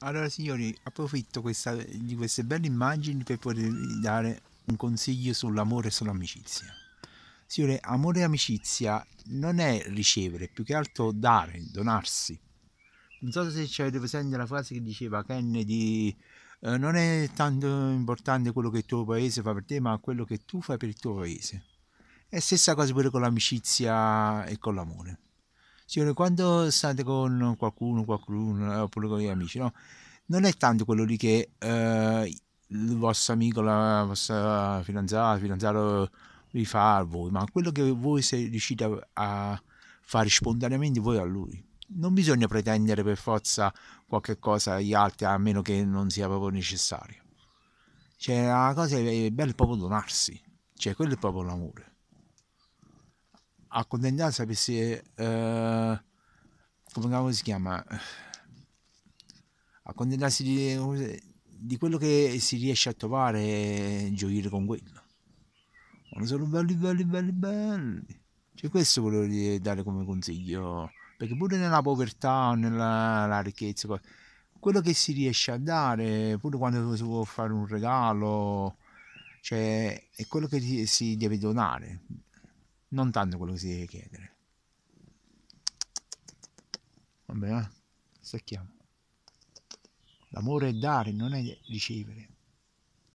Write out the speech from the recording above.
Allora signori, approfitto questa, di queste belle immagini per potervi dare un consiglio sull'amore e sull'amicizia. Signore, amore e amicizia non è ricevere, più che altro dare, donarsi. Non so se ci avete presente la frase che diceva Kennedy, eh, non è tanto importante quello che il tuo paese fa per te, ma quello che tu fai per il tuo paese. E stessa cosa pure con l'amicizia e con l'amore. Signore, quando state con qualcuno, qualcuno, eh, oppure con gli amici, no? Non è tanto quello lì che eh, il vostro amico, la vostra fidanzata, fidanzato vi fa a voi, ma quello che voi siete riusciti a fare spontaneamente voi a lui non bisogna pretendere per forza qualche cosa agli altri a meno che non sia proprio necessario. Cioè, la cosa è bella proprio donarsi, cioè quello è proprio l'amore accontentarsi perché eh, come si chiama accontentarsi di, di, quello che si riesce a trovare e eh, gioire con quello ma sono belli belli belli belli cioè questo volevo dare come consiglio perché pure nella povertà nella ricchezza quello che si riesce a dare pure quando si può fare un regalo cioè è quello che si deve donare non tanto quello che si deve chiedere. Vabbè, eh? stacchiamo. L'amore è dare, non è ricevere.